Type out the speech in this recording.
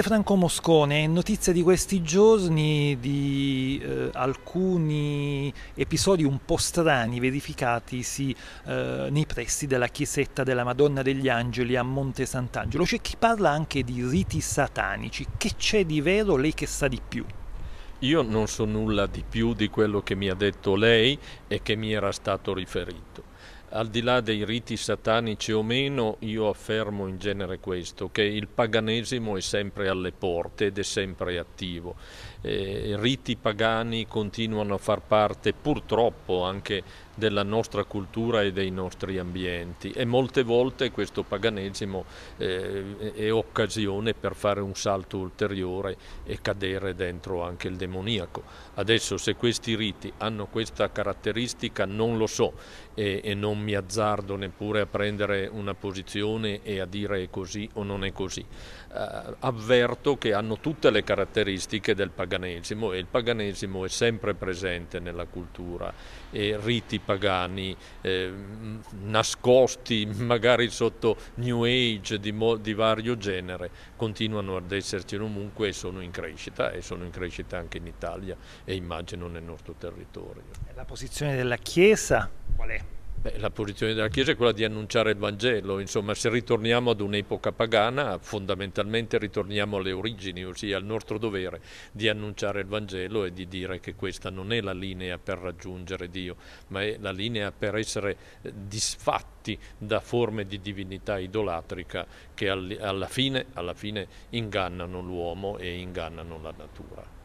Franco Moscone, notizie di questi giorni di eh, alcuni episodi un po' strani verificatisi eh, nei pressi della chiesetta della Madonna degli Angeli a Monte Sant'Angelo. C'è chi parla anche di riti satanici. Che c'è di vero lei che sa di più? Io non so nulla di più di quello che mi ha detto lei e che mi era stato riferito al di là dei riti satanici o meno, io affermo in genere questo, che il paganesimo è sempre alle porte ed è sempre attivo. Eh, riti pagani continuano a far parte purtroppo anche della nostra cultura e dei nostri ambienti e molte volte questo paganesimo eh, è occasione per fare un salto ulteriore e cadere dentro anche il demoniaco. Adesso se questi riti hanno questa caratteristica non lo so e, e non mi azzardo neppure a prendere una posizione e a dire è così o non è così. Uh, avverto che hanno tutte le caratteristiche del paganesimo e il paganesimo è sempre presente nella cultura e riti pagani, eh, nascosti magari sotto New Age di, di vario genere, continuano ad esserci comunque e sono in crescita e sono in crescita anche in Italia e immagino nel nostro territorio. La posizione della Chiesa Beh, la posizione della Chiesa è quella di annunciare il Vangelo, insomma se ritorniamo ad un'epoca pagana fondamentalmente ritorniamo alle origini, ossia al nostro dovere di annunciare il Vangelo e di dire che questa non è la linea per raggiungere Dio, ma è la linea per essere eh, disfatti da forme di divinità idolatrica che alla fine, alla fine ingannano l'uomo e ingannano la natura.